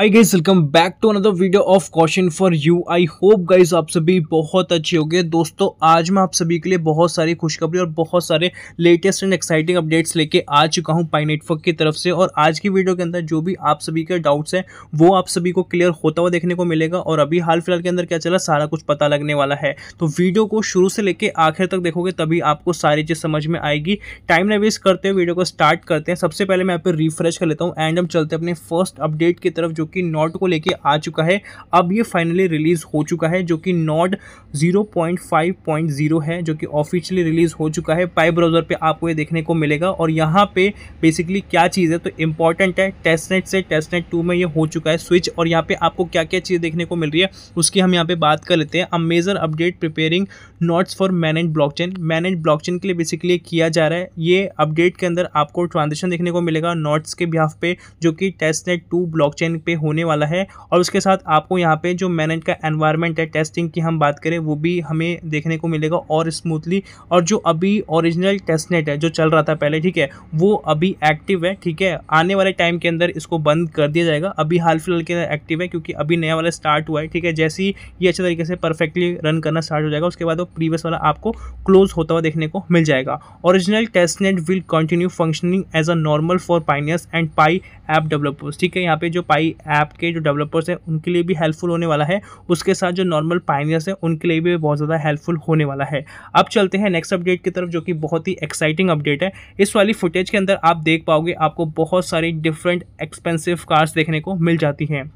hi guys welcome back to another video of question for you I hope guys आप सभी बहुत अच्छे गए दोस्तों आज मैं आप सभी के लिए बहुत सारी खुशखबरी और बहुत सारे लेटेस्ट एंड एक्साइटिंग अपडेट्स लेके आ चुका हूँ पाई नेटवर्क की तरफ से और आज की वीडियो के अंदर जो भी आप सभी के डाउट्स हैं वो आप सभी को क्लियर होता हुआ देखने को मिलेगा और अभी हाल फिलहाल के अंदर क्या चला सारा कुछ पता लगने वाला है तो वीडियो को शुरू से लेकर आखिर तक देखोगे तभी आपको सारी चीज़ समझ में आएगी टाइम ना वेस्ट करते हैं वीडियो को स्टार्ट करते हैं सबसे पहले मैं आप रिफ्रेश कर लेता हूँ एंड हम चलते अपने फर्स्ट अपडेट की तरफ जो कि नॉट को लेके आ चुका है अब ये फाइनली रिलीज़ हो चुका है जो कि नॉट 0.5.0 है जो कि ऑफिशियली रिलीज़ हो चुका है पाई ब्राउज़र पे आपको ये देखने को मिलेगा और यहाँ पे बेसिकली क्या चीज़ है तो इंपॉर्टेंट है टेस्टनेट से टेस्टनेट टू में ये हो चुका है स्विच और यहाँ पे आपको क्या क्या चीज़ देखने को मिल रही है उसकी हम यहाँ पे बात कर लेते हैं a major update preparing notes for manage blockchain manage blockchain के लिए बेसिकली किया जा रहा है ये अपडेट के अंदर आपको ट्रांजेक्शन देखने को मिलेगा नॉट्स के बिहाफ पे जो कि टेस्टनेट टू ब्लॉकचेन पे होने वाला है और उसके साथ आपको यहाँ पे जो मैनेज का एनवायरनमेंट है टेस्टिंग की हम बात करें वो भी हमें देखने को मिलेगा और स्मूथली और जो अभी ओरिजिनल टेस्टनेट है जो चल रहा था पहले ठीक है वो अभी एक्टिव है ठीक है आने वाले टाइम के अंदर इसको बंद कर दिया जाएगा अभी हाल फिलहाल के अंदर एक्टिव है क्योंकि अभी नया वाला स्टार्ट हुआ है ठीक है जैसे ही ये अच्छे तरीके से परफेक्टली रन करना स्टार्ट हो जाएगा उसके बाद वो प्रीवियस वाला आपको क्लोज होता हुआ देखने को मिल जाएगा original testnet will continue functioning as a normal for pioneers and Pi app developers ठीक है यहाँ पे जो पाई ऐप के जो डेवलपर्स हैं उनके लिए भी हेल्पफुल होने वाला है उसके साथ जो नॉर्मल पाइनियर्स हैं उनके लिए भी बहुत ज़्यादा हेल्पफुल होने वाला है अब चलते हैं नेक्स्ट अपडेट की तरफ जो कि बहुत ही एक्साइटिंग अपडेट है इस वाली फुटेज के अंदर आप देख पाओगे आपको बहुत सारी डिफरेंट एक्सपेंसिव कार्स देखने को मिल जाती हैं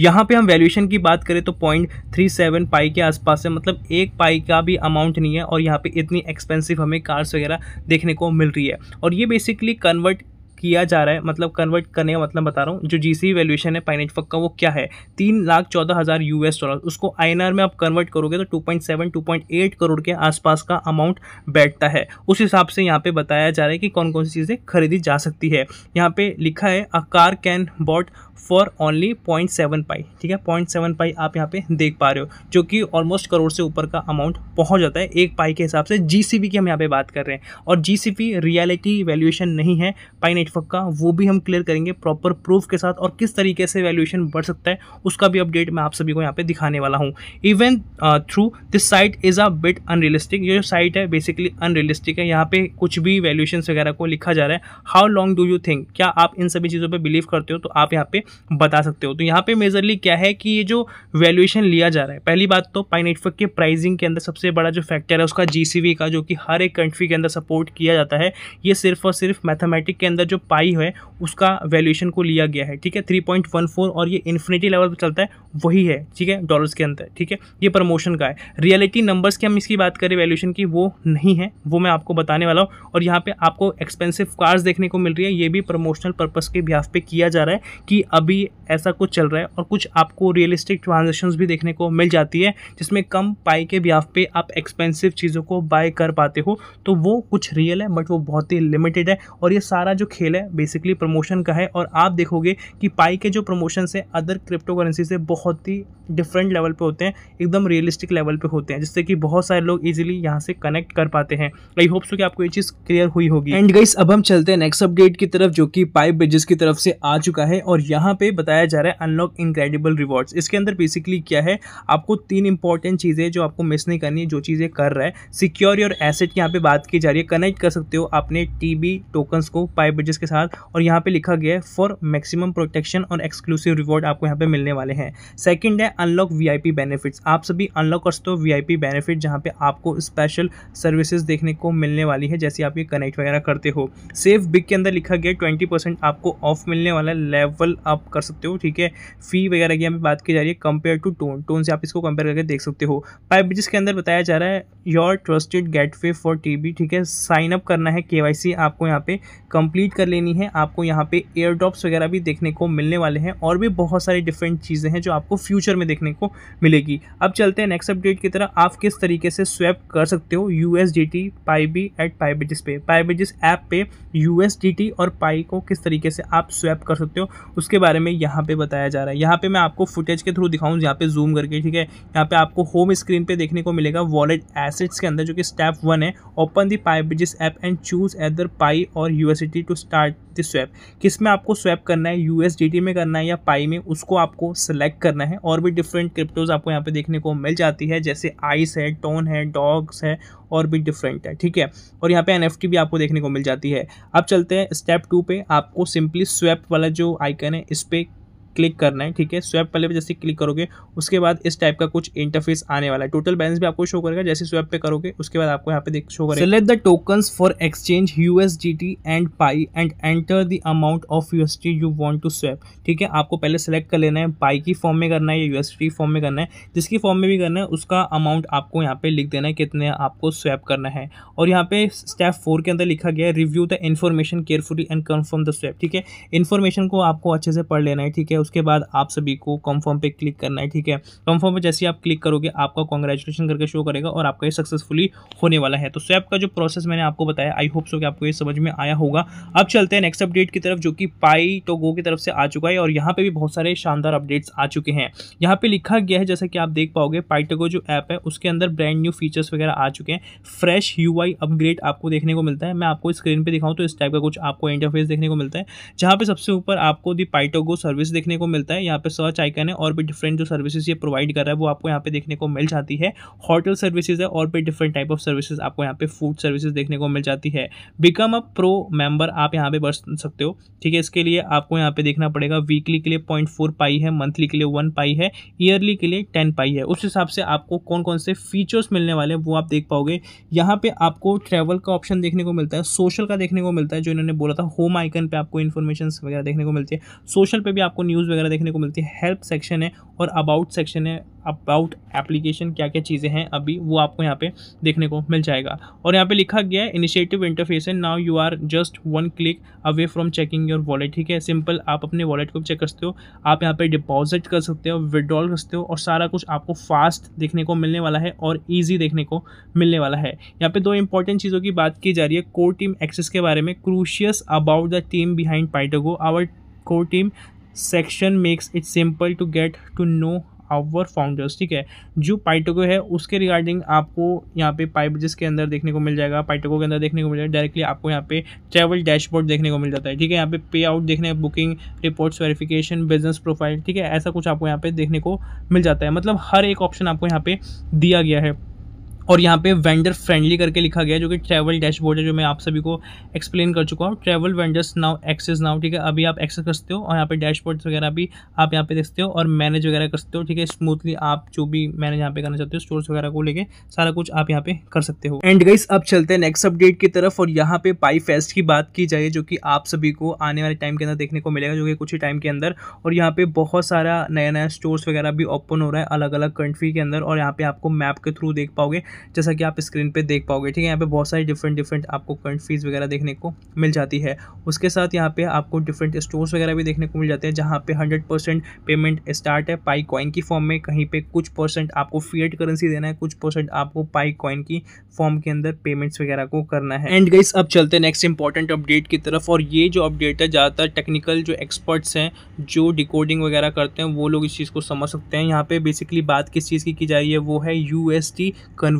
यहाँ पे हम वैल्यूएशन की बात करें तो पॉइंट थ्री सेवन पाई के आसपास है मतलब एक पाई का भी अमाउंट नहीं है और यहाँ पे इतनी एक्सपेंसिव हमें कार्स वगैरह देखने को मिल रही है और ये बेसिकली कन्वर्ट किया जा रहा है मतलब कन्वर्ट करने का मतलब बता रहा हूँ जो जी सी वैल्यूशन है पाइनेट फक का वो क्या है तीन लाख चौदह हज़ार यू एस डॉलर उसको आई एन आर में आप कन्वर्ट करोगे तो two point seven two point eight crore के आसपास का अमाउंट बैठता है उस हिसाब से यहाँ पे बताया जा रहा है कि कौन कौन सी चीज़ें खरीदी जा सकती है यहाँ पे लिखा है a car can bought for only point seven Pi ठीक है पॉइंट सेवन पाई आप यहाँ पे देख पा रहे हो जो कि ऑलमोस्ट करोड़ से ऊपर का अमाउंट पहुँच जाता है एक पाई के हिसाब से जी की हम यहाँ पे बात कर रहे हैं और जी रियलिटी वैल्यूएशन नहीं है पाई नेटवर्क का वो भी हम क्लियर करेंगे प्रॉपर प्रूफ के साथ और किस तरीके से वैल्यूएशन बढ़ सकता है उसका भी अपडेट मैं आप सभी को यहाँ पर दिखाने वाला हूँ even through this site is a bit unrealistic ये जो साइट है बेसिकली अनरियलिस्टिक है यहाँ पर कुछ भी वैल्यूशन वगैरह को लिखा जा रहा है how long do you think क्या आप इन सभी चीज़ों पर बिलीव करते हो तो आप यहाँ पर बता सकते हो तो यहाँ पे मेजरली क्या है कि ये जो वैल्यूएशन लिया जा रहा है पहली बात तो पाई नेटवर्क के प्राइसिंग के अंदर सबसे बड़ा जो फैक्टर है उसका जी का जो कि हर एक कंट्री के अंदर सपोर्ट किया जाता है ये सिर्फ और सिर्फ मैथमेटिक के अंदर जो पाई है उसका वैल्यूएशन को लिया गया है ठीक है थ्री और ये इन्फिनिटी लेवल पर चलता है वही है ठीक है डॉलर्स के अंदर ठीक है ये प्रमोशन का है रियलिटी नंबर्स की हम इसकी बात करें वैल्यूएशन की वो नहीं है वो मैं आपको बताने वाला हूँ और यहाँ पे आपको एक्सपेंसिव कार्स देखने को मिल रही है ये भी प्रमोशनल पर्पस के बिहाफ पे किया जा रहा है कि अभी ऐसा कुछ चल रहा है और कुछ आपको रियलिस्टिक ट्रांजेक्शन भी देखने को मिल जाती है जिसमें कम पाई के ब्याफ पे आप एक्सपेंसिव चीज़ों को बाय कर पाते हो तो वो कुछ रियल है बट वो बहुत ही लिमिटेड है और ये सारा जो खेल है बेसिकली प्रमोशन का है और आप देखोगे कि पाई के जो प्रमोशन है अदर क्रिप्टो करेंसी से बहुत ही डिफरेंट लेवल पर होते हैं एकदम रियलिस्टिक लेवल पर होते हैं जिससे कि बहुत सारे लोग ईजिली यहाँ से कनेक्ट कर पाते हैं आई होप सो कि आपको ये चीज़ क्लियर हुई होगी एंड गाइस अब हम चलते हैं नेक्स्ट अपडेट की तरफ जो कि पाई ब्रिजेस की तरफ से आ चुका है और यहाँ यहाँ पे बताया जा रहा है अनलॉक इनक्रेडिबल रिवॉर्ड्स इसके अंदर बेसिकली क्या है आपको तीन इंपॉर्टेंट चीज़ें जो आपको मिस नहीं करनी है जो चीज़ें कर रहा है सिक्योर योर एसेट यहाँ पे बात की जा रही है कनेक्ट कर सकते हो अपने टीबी टोकन्स को पाइप बजेस के साथ और यहाँ पे लिखा गया है फॉर मैक्सिमम प्रोटेक्शन और एक्सक्लूसिव रिवॉर्ड आपको यहाँ पर मिलने वाले हैं सेकेंड है अनलॉक वी बेनिफिट्स आप सभी अनलॉक कर सकते हो वी बेनिफिट जहाँ पर आपको स्पेशल सर्विसेज देखने को मिलने वाली है जैसे आप ये कनेक्ट वगैरह करते हो सेफ बिग के अंदर लिखा गया ट्वेंटी आपको ऑफ मिलने वाला है लेवल आप कर सकते हो ठीक है फ़ी वगैरह की यहाँ बात की जा रही है कंपेयर टू टोन टोन से आप इसको कंपेयर करके देख सकते हो पाइप ब्रिज के अंदर बताया जा रहा है your trusted gateway for T ठीक है साइन अप करना है के आपको यहाँ पे कंप्लीट कर लेनी है आपको यहाँ पे एयर ड्रॉप्स वगैरह भी देखने को मिलने वाले हैं और भी बहुत सारी डिफरेंट चीज़ें हैं जो आपको फ्यूचर में देखने को मिलेगी अब चलते हैं नेक्स्ट अपडेट की तरह आप किस तरीके से स्वैप कर सकते हो U S D T Pi B eight Pi Bizis पे पाई बिजिस ऐप पे यू एस डी टी और पाई को किस तरीके से आप स्वैप कर सकते हो उसके बारे में यहाँ पे बताया जा रहा है यहाँ पे मैं आपको फुटेज के थ्रू दिखाऊँ यहाँ पे जूम करके ठीक है यहाँ पे आपको होम स्क्रीन पे देखने को मिलेगा वॉलेट एसेट्स के अंदर जो कि स्टेप वन है open the PiBizis app and choose either Pi और यूएसडी टू स्टार्ट सकते स्वैप किस में आपको स्वैप करना है यूएसडीटी में करना है या पाई में उसको आपको सेलेक्ट करना है और भी डिफरेंट क्रिप्टोज आपको यहाँ पे देखने को मिल जाती है जैसे आइस है टोन है डॉग्स है और भी डिफरेंट है ठीक है और यहाँ पे एन भी आपको देखने को मिल जाती है अब चलते हैं स्टेप टू पे आपको सिंपली स्वैप वाला जो आइकन है इस पर क्लिक करना है ठीक है स्वैप पहले पे जैसे क्लिक करोगे उसके बाद इस टाइप का कुछ इंटरफेस आने वाला है टोटल बैलेंस भी आपको शो करेगा जैसे स्वैप पे करोगे उसके बाद आपको यहाँ पे देख शो करेगा select the tokens for exchange T and Pi and enter the amount of T you want to swap ठीक है आपको पहले सेलेक्ट कर लेना है पाई की फॉर्म में करना है या यूएसडी फॉर्म में करना है जिसकी फॉर्म में भी करना है उसका अमाउंट आपको यहाँ पे लिख देना है कितने आपको स्वैप करना है और यहाँ पे स्टेप फोर के अंदर लिखा गया है review the information carefully and confirm the swap ठीक है इन्फॉर्मेशन को आपको अच्छे से पढ़ लेना है ठीक है उसके बाद आप सभी को कन्फर्म पे क्लिक करना है ठीक है कन्फर्म पे जैसे ही आप क्लिक करोगे आपका कॉन्ग्रेचुलेशन करके शो करेगा और आपका ये सक्सेसफुली होने वाला है तो स्वैप का जो प्रोसेस मैंने आपको बताया आई होप सो कि आपको ये समझ में आया होगा अब चलते हैं नेक्स्ट अपडेट की तरफ जो कि पाई टोगो तो की तरफ से आ चुका है और यहाँ पे भी बहुत सारे शानदार अपडेट्स आ चुके हैं यहाँ पे लिखा गया है जैसा कि आप देख पाओगे पाइटोगो जो ऐप है उसके अंदर ब्रांड न्यू फीचर्स वगैरह आ चुके हैं फ्रेश यू अपग्रेड आपको देखने को मिलता है मैं आपको स्क्रीन पर दिखाऊँ तो इस टाइप का कुछ आपको इंटरफेस देखने को मिलता है जहाँ पर सबसे ऊपर आपको दी पाइटोगो सर्विस देखने देखने को मिलता है यहाँ पे सर्च आइकन है और भी डिफरेंट जो सर्विसेज ये प्रोवाइड कर रहा है वो आपको यहाँ पे देखने को मिल जाती है होटल सर्विसेज है और भी डिफरेंट टाइप ऑफ सर्विसेज आपको यहाँ पे फूड सर्विसेज देखने को मिल जाती है बिकम अ प्रो मेंबर आप यहाँ पे बन सकते हो ठीक है इसके लिए आपको यहाँ पे देखना पड़ेगा वीकली के लिए पॉइंट पाई है मंथली के लिए वन पाई है ईयरली के लिए टेन पाई है उस हिसाब से आपको कौन कौन से फीचर्स मिलने वाले हैं वो आप देख पाओगे यहाँ पे आपको ट्रैवल का ऑप्शन देखने को मिलता है सोशल का देखने को मिलता है जो इन्होंने बोला था होम आइकन पर आपको इन्फॉर्मेशन वगैरह देखने को मिलती है सोशल पे भी आपको न्यूज़ रिव्यूज़ वगैरह देखने को मिलती है हेल्प सेक्शन है और अबाउट सेक्शन है अबाउट एप्लीकेशन क्या क्या चीज़ें हैं अभी वो आपको यहाँ पे देखने को मिल जाएगा और यहाँ पे लिखा गया है इनिशिएटिव इंटरफेस है now you are just one click away from checking your wallet ठीक है सिंपल आप अपने वॉलेट को चेक कर सकते हो आप यहाँ पे डिपॉजिट कर सकते हो विड्रॉल कर सकते हो और सारा कुछ आपको फास्ट देखने को मिलने वाला है और ईजी देखने को मिलने वाला है यहाँ पर दो इंपॉर्टेंट चीज़ों की बात की जा रही है कोर टीम एक्सेस के बारे में curious about the team behind PiToGo our core team section makes it simple to get to know our founders ठीक है जो पाइटोको है उसके रिगार्डिंग आपको यहाँ पे पाइप के अंदर देखने को मिल जाएगा पाइटोको के अंदर देखने को मिल जाएगा डायरेक्टली आपको यहाँ पे ट्रैवल डैशबोर्ड देखने को मिल जाता है ठीक है यहाँ पे पे आउट देखने booking reports verification business profile ठीक है ऐसा कुछ आपको यहाँ पे देखने को मिल जाता है मतलब हर एक ऑप्शन आपको यहाँ पे दिया गया है और यहाँ पे वेंडर फ्रेंडली करके लिखा गया जो कि ट्रैवल डैशबोर्ड है जो मैं आप सभी को एक्सप्लेन कर चुका हूँ travel vendors now access now ठीक है अभी आप एक्सेस कर सकते हो और यहाँ पे डैशबोर्ड वगैरह भी आप यहाँ पे देख सकते हो और मैनेज वगैरह कर सकते हो ठीक है स्मूथली आप जो भी मैनेज यहाँ पे करना चाहते हो स्टोर्स वगैरह को लेकर सारा कुछ आप यहाँ पे कर सकते हो एंड गाइस अब चलते हैं नेक्स्ट अपडेट की तरफ और यहाँ पे पाई फेस्ट की बात की जाए जो कि आप सभी को आने वाले टाइम के अंदर देखने को मिलेगा जो कि कुछ ही टाइम के अंदर और यहाँ पे बहुत सारा नया नया स्टोर्स वगैरह भी ओपन हो रहा है अलग अलग कंट्री के अंदर और यहाँ पे आपको मैप के थ्रू देख पाओगे जैसा कि आप स्क्रीन पे देख पाओगे ठीक है यहाँ पे बहुत सारी डिफरेंट डिफरेंट आपको करंट फीस वगैरह देखने को मिल जाती है उसके साथ यहाँ पे आपको डिफरेंट स्टोर्स वगैरह भी देखने को मिल जाते हैं जहाँ पे हंड्रेड परसेंट पेमेंट स्टार्ट है पाई कॉइन की फॉर्म में कहीं पे कुछ परसेंट आपको फीएड करेंसी देना है कुछ परसेंट आपको पाई कॉइन की फॉर्म के अंदर पेमेंट्स वगैरह को करना है एंड गाइस अब चलते हैं नेक्स्ट इंपॉर्टेंट अपडेट की तरफ और ये जो अपडेट है ज़्यादातर टेक्निकल जो एक्सपर्ट्स हैं जो डिकोडिंग वगैरह करते हैं वो लोग इस चीज़ को समझ सकते हैं यहाँ पे बेसिकली बात किस चीज़ की की जा रही है वो है यू एस टी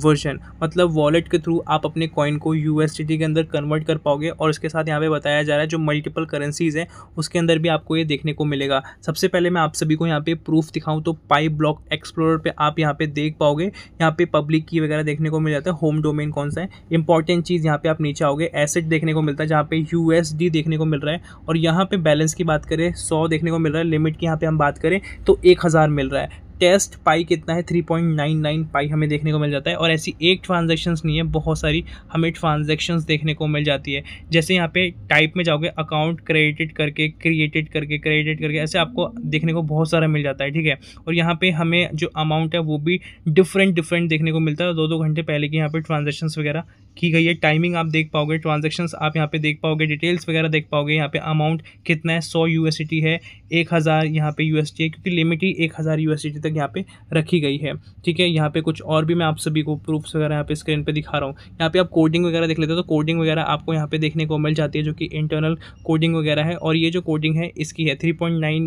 कन्वर्जन मतलब वॉलेट के थ्रू आप अपने कॉइन को यू के अंदर कन्वर्ट कर पाओगे और इसके साथ यहाँ पे बताया जा रहा है जो मल्टीपल करेंसीज़ हैं उसके अंदर भी आपको ये देखने को मिलेगा सबसे पहले मैं आप सभी को यहाँ पे प्रूफ दिखाऊँ तो पाइप ब्लॉक एक्सप्लोरर पे आप यहाँ पे देख पाओगे यहाँ पे पब्लिक की वगैरह देखने को मिल जाता है होम डोमेन कौन सा है इंपॉर्टेंट चीज़ यहाँ पे आप नीचे आओगे एसेट देखने को मिलता है जहाँ पे यू देखने को मिल रहा है और यहाँ पे बैलेंस की बात करें सौ देखने को मिल रहा है लिमिट की यहाँ पे हम बात करें तो एक हज़ार मिल रहा है टेस्ट पाई कितना है 3.99 पाई हमें देखने को मिल जाता है और ऐसी एक ट्रांजेक्शन्स नहीं है बहुत सारी हमें ट्रांजेक्शन्स देखने को मिल जाती है जैसे यहाँ पे टाइप में जाओगे अकाउंट क्रिएटेड करके क्रिएटेड करके क्रिएटेड करके ऐसे आपको देखने को बहुत सारा मिल जाता है ठीक है और यहाँ पर हमें जो अमाउंट है वो भी डिफरेंट डिफरेंट देखने को मिलता है दो दो घंटे पहले की यहाँ पर ट्रांजेक्शन्स वगैरह की गई है टाइमिंग आप देख पाओगे ट्रांजेक्शन्स आप यहाँ पे देख पाओगे डिटेल्स वगैरह देख पाओगे यहाँ पे अमाउंट कितना है सौ यू है एक हज़ार यहाँ पे यू है क्योंकि लिमिट ही एक हज़ार यू तक यहाँ पे रखी गई है ठीक है यहाँ पे कुछ और भी मैं आप सभी को प्रूफ्स वगैरह यहाँ पे स्क्रीन पे दिखा रहा हूँ यहाँ पे आप कोडिंग वगैरह देख लेते हो तो कोडिंग वगैरह आपको यहाँ पे देखने को मिल जाती है जो कि इंटरनल कोडिंग वगैरह है और ये जो कोडिंग है इसकी है थ्री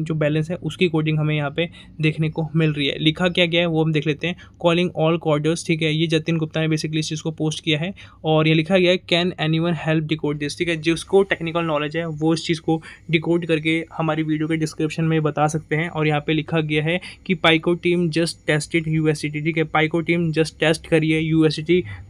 जो बैलेंस है उसकी कोडिंग हमें यहाँ पे देखने को मिल रही है लिखा क्या गया है वो हम देख लेते हैं कॉलिंग ऑल कॉर्डर्स ठीक है ये जतिन गुप्ता ने बेसिकली इस चीज़ को पोस्ट किया है और ये लिखा गया है can anyone help decode this ठीक है जिसको टेक्निकल नॉलेज है वो इस चीज़ को डिकोड करके हमारी वीडियो के डिस्क्रिप्शन में बता सकते हैं और यहाँ पे लिखा गया है कि Pico team just tested you ठीक है पाइको टीम जस्ट टेस्ट करिए यू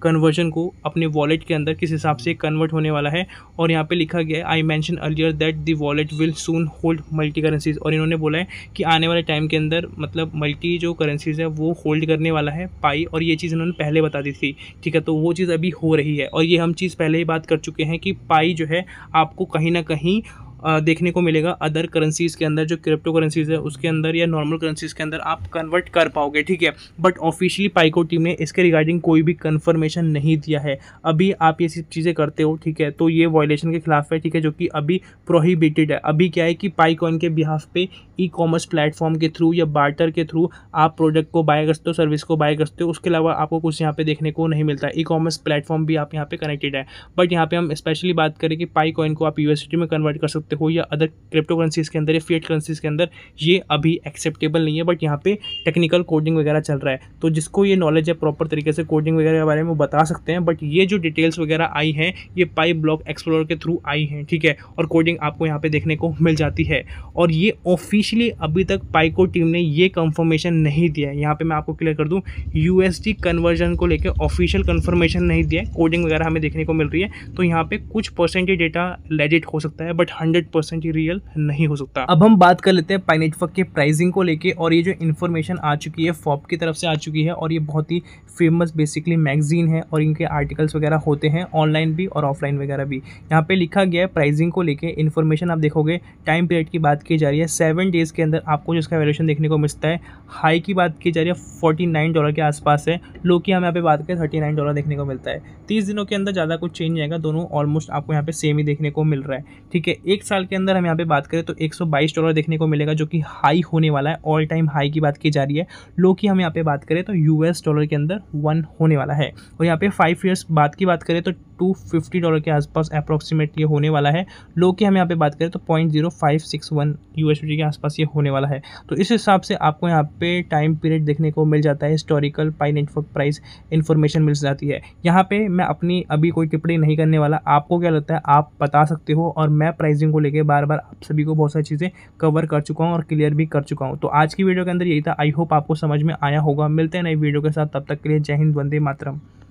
कन्वर्जन को अपने वॉलेट के अंदर किस हिसाब से कन्वर्ट होने वाला है और यहाँ पर लिखा गया है I mention earlier that the wallet will soon hold multi currencies और इन्होंने बोला है कि आने वाले टाइम के अंदर मतलब मल्टी जो करेंसीज है वो होल्ड करने वाला है पाई और ये चीज़ इन्होंने पहले बता दी थी ठीक है तो वो चीज़ अभी हो रही रही है और ये हम चीज़ पहले ही बात कर चुके हैं कि पाई जो है आपको कहीं ना कहीं देखने को मिलेगा अदर करेंसीज़ के अंदर जो क्रिप्टो करेंसीज़ है उसके अंदर या नॉर्मल करेंसीज़ के अंदर आप कन्वर्ट कर पाओगे ठीक है बट ऑफिशियली पाइको टीम ने इसके रिगार्डिंग कोई भी कन्फर्मेशन नहीं दिया है अभी आप ये सब चीज़ें करते हो ठीक है तो ये वॉयलेशन के खिलाफ है ठीक है जो कि अभी प्रोहिबिटेड है अभी क्या है कि पाइकॉइन के बिहाफ पे ई कॉमर्स प्लेटफॉर्म के थ्रू या बार्टर के थ्रू आप प्रोडक्ट को बाय करते हो सर्विस को बाय करते हो उसके अलावा आपको कुछ यहाँ पे देखने को नहीं मिलता ई कॉमर्स प्लेटफॉर्म भी आप यहाँ पे कनेक्टेड है बट यहाँ पे हम स्पेशली बात करें कि पाई कॉइन को आप यूएसडी में कन्वर्ट कर सकते सकते हो या अदर क्रिप्टो करेंसीज के अंदर या फेट करेंसीज के अंदर ये अभी एक्सेप्टेबल नहीं है बट यहाँ पे टेक्निकल कोडिंग वगैरह चल रहा है तो जिसको ये नॉलेज है प्रॉपर तरीके से कोडिंग वगैरह के बारे में बता सकते हैं बट ये जो डिटेल्स वगैरह आई हैं ये पाइप ब्लॉक एक्सप्लोर के थ्रू आई हैं ठीक है और कोडिंग आपको यहाँ पर देखने को मिल जाती है और ये ऑफिशियली अभी तक पाइको टीम ने ये कन्फर्मेशन नहीं दिया है यहाँ पर मैं आपको क्लियर कर दूँ यू कन्वर्जन को लेकर ऑफिशियल कन्फर्मेशन नहीं दिया है कोडिंग वगैरह हमें देखने को मिल रही है तो यहाँ पर कुछ परसेंटेज डेटा लेजिट हो सकता है बट हंड्रेड हंड्रेड परसेंट ये रियल नहीं हो सकता अब हम बात कर लेते हैं पाइनेटवर्क के प्राइसिंग को लेके और ये जो इन्फॉर्मेशन आ चुकी है फॉप की तरफ से आ चुकी है और ये बहुत ही फेमस बेसिकली मैगजीन है और इनके आर्टिकल्स वगैरह होते हैं ऑनलाइन भी और ऑफलाइन वगैरह भी यहाँ पे लिखा गया है प्राइसिंग को लेके इन्फॉर्मेशन आप देखोगे टाइम पीरियड की बात की जा रही है सेवन डेज़ के अंदर आपको जो इसका वैल्यूशन देखने को मिलता है हाई की बात की जा रही है फोर्टी नाइन डॉलर के आसपास है लो की हम यहाँ पे बात करें थर्टी नाइन डॉलर देखने को मिलता है तीस दिनों के अंदर ज़्यादा कुछ चेंज आएगा दोनों ऑलमोस्ट आपको यहाँ पे सेम ही देखने को मिल रहा है ठीक है एक साल के अंदर हम यहाँ पे बात करें तो 122 डॉलर देखने को मिलेगा जो कि हाई होने वाला है ऑल टाइम हाई की बात की जा रही है लो की हम यहाँ पे बात करें तो यूएस डॉलर के अंदर वन होने वाला है और यहाँ पे फाइव ईयर्स बाद की बात करें तो टू फिफ्टी डॉलर के आसपास अप्रॉक्सीमेट ये होने वाला है लो की हम यहाँ पे बात करें तो point zero five six one U के आसपास ये होने वाला है तो इस हिसाब से आपको यहाँ पे टाइम पीरियड देखने को मिल जाता है historical Pi network price information मिल जाती है यहाँ पे मैं अपनी अभी कोई टिप्पणी नहीं करने वाला आपको क्या लगता है आप बता सकते हो और मैं प्राइसिंग को लेकर बार बार आप सभी को बहुत सारी चीज़ें कवर कर चुका हूँ और क्लियर भी कर चुका हूँ तो आज की वीडियो के अंदर यही था आई होप आपको समझ में आया होगा मिलते हैं नई वीडियो के साथ तब तक के लिए जय हिंद वंदे मातरम